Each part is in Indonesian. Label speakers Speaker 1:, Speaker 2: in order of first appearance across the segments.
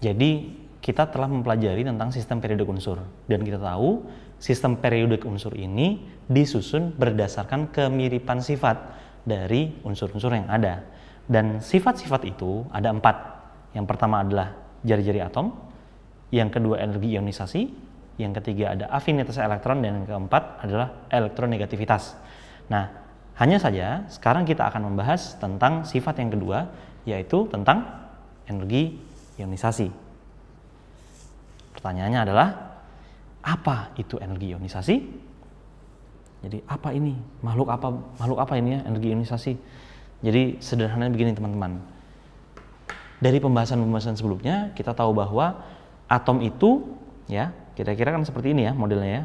Speaker 1: Jadi kita telah mempelajari tentang sistem periodik unsur dan kita tahu sistem periodik unsur ini disusun berdasarkan kemiripan sifat dari unsur-unsur yang ada dan sifat-sifat itu ada empat yang pertama adalah jari-jari atom yang kedua energi ionisasi yang ketiga ada afinitas elektron dan yang keempat adalah elektronegativitas nah hanya saja sekarang kita akan membahas tentang sifat yang kedua yaitu tentang energi ionisasi. Pertanyaannya adalah, apa itu energi ionisasi? Jadi apa ini? Makhluk apa? Makhluk apa ini ya energi ionisasi? Jadi sederhananya begini teman-teman. Dari pembahasan-pembahasan sebelumnya kita tahu bahwa atom itu ya kira-kira kan seperti ini ya modelnya ya.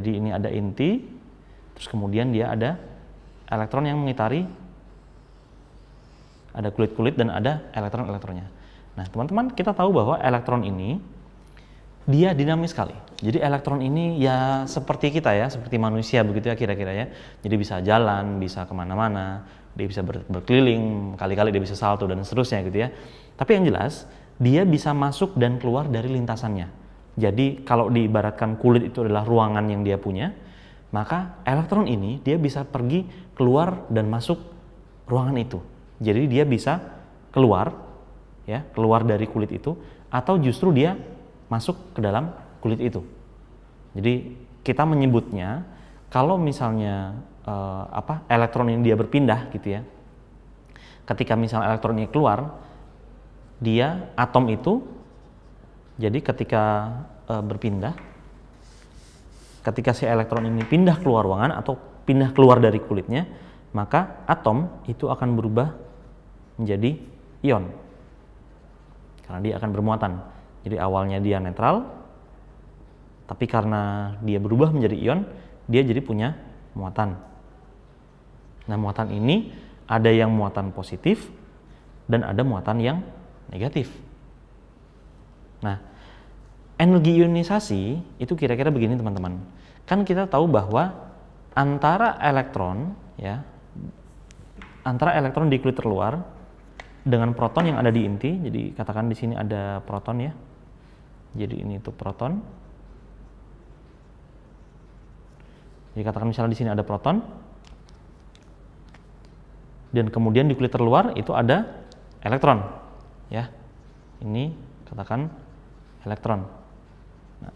Speaker 1: Jadi ini ada inti, terus kemudian dia ada elektron yang mengitari, ada kulit-kulit dan ada elektron-elektronnya. Nah, teman-teman kita tahu bahwa elektron ini dia dinamis sekali. Jadi elektron ini ya seperti kita ya, seperti manusia begitu ya kira-kira ya. Jadi bisa jalan, bisa kemana-mana, dia bisa ber berkeliling, kali-kali dia bisa salto dan seterusnya gitu ya. Tapi yang jelas dia bisa masuk dan keluar dari lintasannya. Jadi kalau diibaratkan kulit itu adalah ruangan yang dia punya, maka elektron ini dia bisa pergi keluar dan masuk ruangan itu. Jadi dia bisa keluar ya keluar dari kulit itu atau justru dia masuk ke dalam kulit itu. Jadi kita menyebutnya kalau misalnya eh, apa elektron ini dia berpindah gitu ya. Ketika misalnya elektron keluar, dia atom itu jadi ketika e, berpindah ketika si elektron ini pindah keluar ruangan atau pindah keluar dari kulitnya, maka atom itu akan berubah menjadi ion karena dia akan bermuatan. Jadi awalnya dia netral, tapi karena dia berubah menjadi ion, dia jadi punya muatan. Nah muatan ini ada yang muatan positif dan ada muatan yang negatif. Nah energi ionisasi itu kira-kira begini teman-teman. Kan kita tahu bahwa antara elektron ya antara elektron di kulit terluar dengan proton yang ada di inti. Jadi katakan di sini ada proton ya. Jadi ini itu proton. Jadi katakan misalnya di sini ada proton. Dan kemudian di kulit terluar itu ada elektron. Ya. Ini katakan elektron. Nah,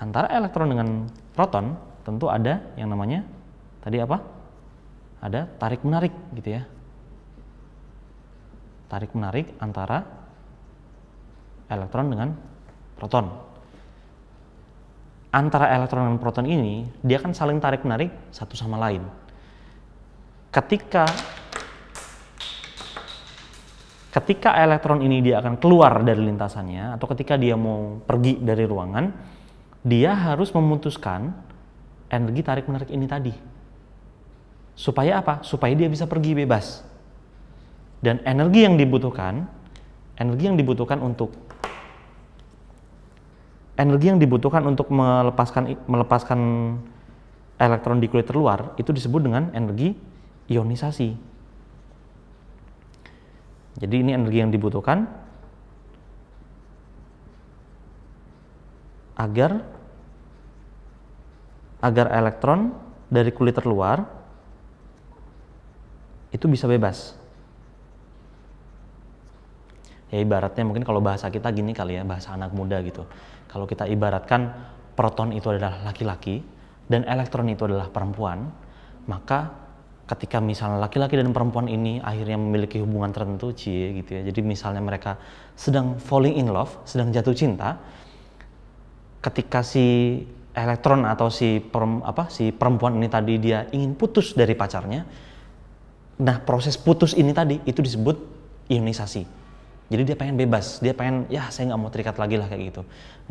Speaker 1: antara elektron dengan proton tentu ada yang namanya tadi apa? Ada tarik menarik gitu ya tarik menarik antara elektron dengan proton. Antara elektron dan proton ini dia akan saling tarik menarik satu sama lain. Ketika ketika elektron ini dia akan keluar dari lintasannya atau ketika dia mau pergi dari ruangan, dia harus memutuskan energi tarik menarik ini tadi. Supaya apa? Supaya dia bisa pergi bebas dan energi yang dibutuhkan energi yang dibutuhkan untuk energi yang dibutuhkan untuk melepaskan melepaskan elektron di kulit terluar itu disebut dengan energi ionisasi. Jadi ini energi yang dibutuhkan agar agar elektron dari kulit terluar itu bisa bebas ya ibaratnya mungkin kalau bahasa kita gini kali ya bahasa anak muda gitu kalau kita ibaratkan proton itu adalah laki-laki dan elektron itu adalah perempuan maka ketika misalnya laki-laki dan perempuan ini akhirnya memiliki hubungan tertentu cie gitu ya jadi misalnya mereka sedang falling in love sedang jatuh cinta ketika si elektron atau si perm, apa si perempuan ini tadi dia ingin putus dari pacarnya nah proses putus ini tadi itu disebut ionisasi jadi dia pengen bebas, dia pengen ya saya nggak mau terikat lagi lah kayak gitu.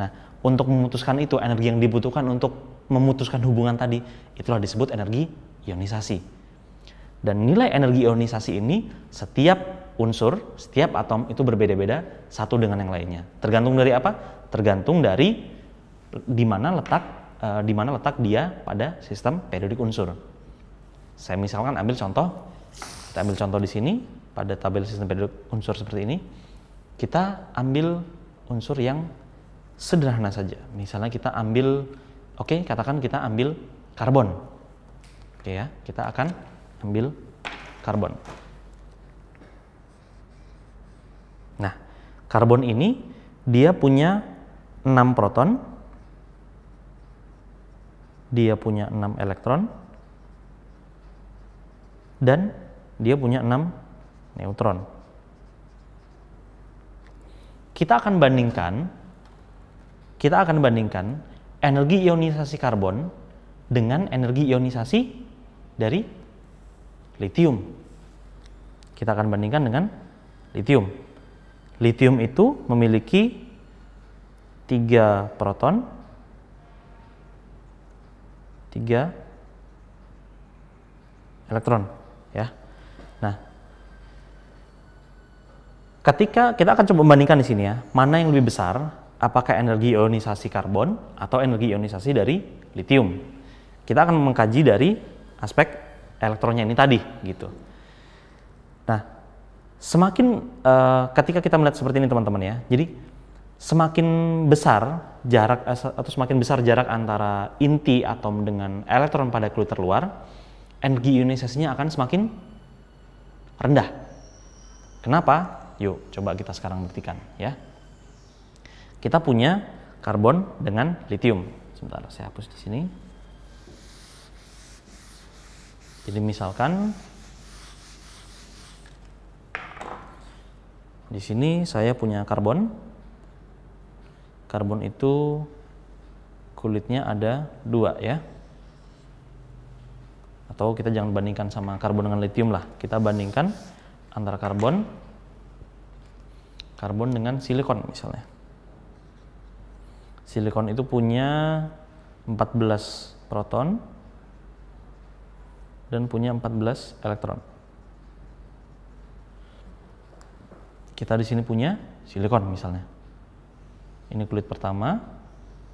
Speaker 1: Nah untuk memutuskan itu energi yang dibutuhkan untuk memutuskan hubungan tadi itulah disebut energi ionisasi. Dan nilai energi ionisasi ini setiap unsur, setiap atom itu berbeda-beda satu dengan yang lainnya. Tergantung dari apa? Tergantung dari di mana letak uh, di mana letak dia pada sistem periodik unsur. Saya misalkan ambil contoh, kita ambil contoh di sini pada tabel sistem periodik unsur seperti ini kita ambil unsur yang sederhana saja. Misalnya kita ambil, oke okay, katakan kita ambil karbon. Oke okay, ya, kita akan ambil karbon. Nah, karbon ini dia punya 6 proton, dia punya 6 elektron, dan dia punya 6 neutron kita akan bandingkan kita akan bandingkan energi ionisasi karbon dengan energi ionisasi dari litium. Kita akan bandingkan dengan litium. Litium itu memiliki tiga proton tiga elektron ya. Nah, Ketika kita akan coba membandingkan di sini ya, mana yang lebih besar, apakah energi ionisasi karbon atau energi ionisasi dari litium. Kita akan mengkaji dari aspek elektronnya ini tadi gitu. Nah, semakin uh, ketika kita melihat seperti ini teman-teman ya. Jadi semakin besar jarak eh, atau semakin besar jarak antara inti atom dengan elektron pada kulit terluar, energi ionisasinya akan semakin rendah. Kenapa? Yuk, coba kita sekarang buktikan ya. Kita punya karbon dengan litium. Sebentar, saya hapus di sini. Jadi misalkan di sini saya punya karbon. Karbon itu kulitnya ada dua ya atau kita jangan bandingkan sama karbon dengan litium lah kita bandingkan antara karbon karbon dengan silikon misalnya silikon itu punya 14 proton dan punya 14 elektron kita di sini punya silikon misalnya ini kulit pertama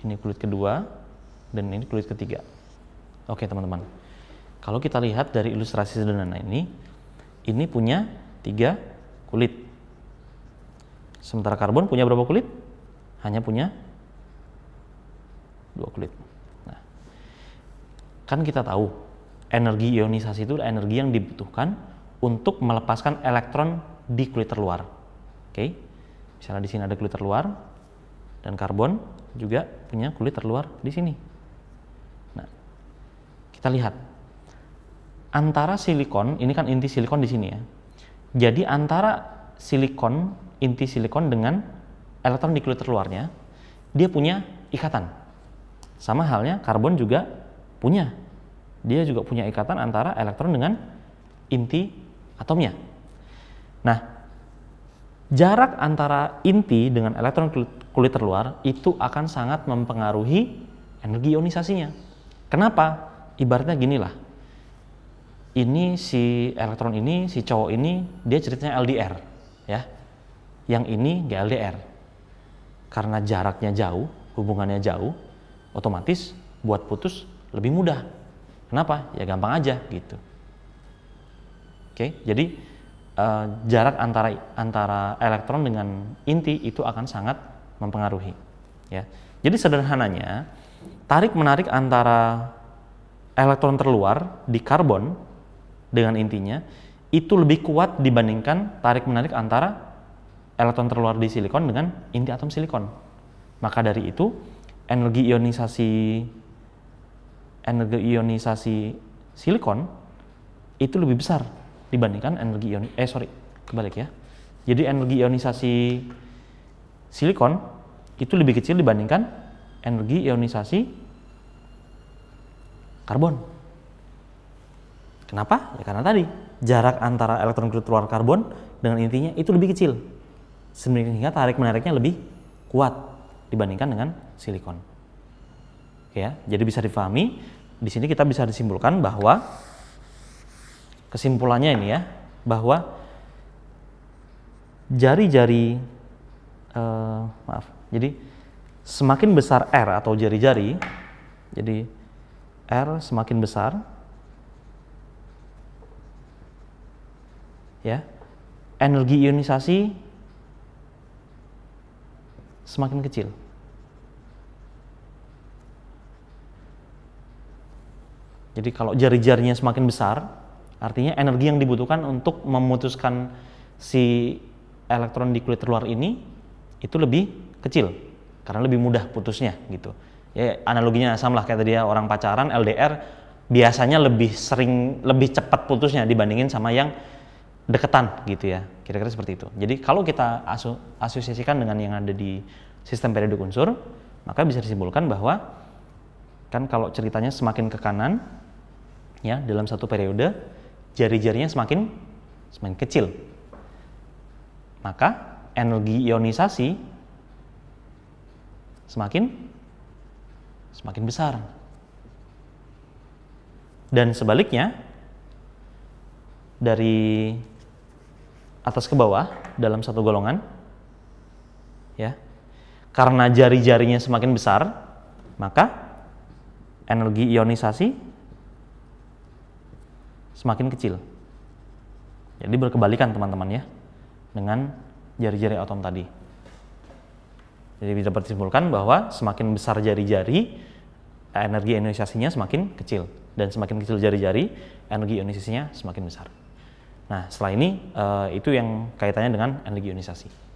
Speaker 1: ini kulit kedua dan ini kulit ketiga oke teman-teman kalau kita lihat dari ilustrasi sederhana ini ini punya tiga kulit Sementara karbon punya berapa kulit? Hanya punya dua kulit. Nah, kan kita tahu energi ionisasi itu energi yang dibutuhkan untuk melepaskan elektron di kulit terluar. Oke, misalnya di sini ada kulit terluar dan karbon juga punya kulit terluar di sini. Nah, kita lihat antara silikon, ini kan inti silikon di sini ya. Jadi antara silikon inti silikon dengan elektron di kulit terluarnya, dia punya ikatan. Sama halnya karbon juga punya. Dia juga punya ikatan antara elektron dengan inti atomnya. Nah, jarak antara inti dengan elektron kulit terluar itu akan sangat mempengaruhi energi ionisasinya. Kenapa? Ibaratnya ginilah. Ini si elektron ini, si cowok ini, dia ceritanya LDR, ya yang ini gldr Karena jaraknya jauh, hubungannya jauh, otomatis buat putus lebih mudah. Kenapa? Ya gampang aja gitu. Oke, jadi uh, jarak antara antara elektron dengan inti itu akan sangat mempengaruhi. Ya, jadi sederhananya tarik menarik antara elektron terluar di karbon dengan intinya itu lebih kuat dibandingkan tarik menarik antara elektron terluar di silikon dengan inti atom silikon. Maka dari itu energi ionisasi energi ionisasi silikon itu lebih besar dibandingkan energi ion eh sorry kebalik ya. Jadi energi ionisasi silikon itu lebih kecil dibandingkan energi ionisasi karbon. Kenapa? Ya karena tadi jarak antara elektron keluar karbon dengan intinya itu lebih kecil sehingga tarik menariknya lebih kuat dibandingkan dengan silikon. Oke ya, jadi bisa difahami. Di sini kita bisa disimpulkan bahwa kesimpulannya ini ya, bahwa jari-jari eh, maaf, jadi semakin besar R atau jari-jari, jadi R semakin besar, ya energi ionisasi semakin kecil. Jadi kalau jari-jarinya semakin besar, artinya energi yang dibutuhkan untuk memutuskan si elektron di kulit luar ini itu lebih kecil karena lebih mudah putusnya gitu. Ya analoginya sama lah kayak tadi ya orang pacaran LDR biasanya lebih sering lebih cepat putusnya dibandingin sama yang deketan gitu ya kira-kira seperti itu jadi kalau kita aso asosiasikan dengan yang ada di sistem periode unsur maka bisa disimpulkan bahwa kan kalau ceritanya semakin ke kanan ya dalam satu periode jari-jarinya semakin semakin kecil maka energi ionisasi semakin semakin besar dan sebaliknya dari atas ke bawah dalam satu golongan. Ya. Karena jari-jarinya semakin besar, maka energi ionisasi semakin kecil. Jadi berkebalikan teman-teman ya dengan jari-jari atom tadi. Jadi bisa disimpulkan bahwa semakin besar jari-jari, energi ionisasinya semakin kecil dan semakin kecil jari-jari, energi ionisasinya semakin besar. Nah, setelah ini uh, itu yang kaitannya dengan energi ionisasi.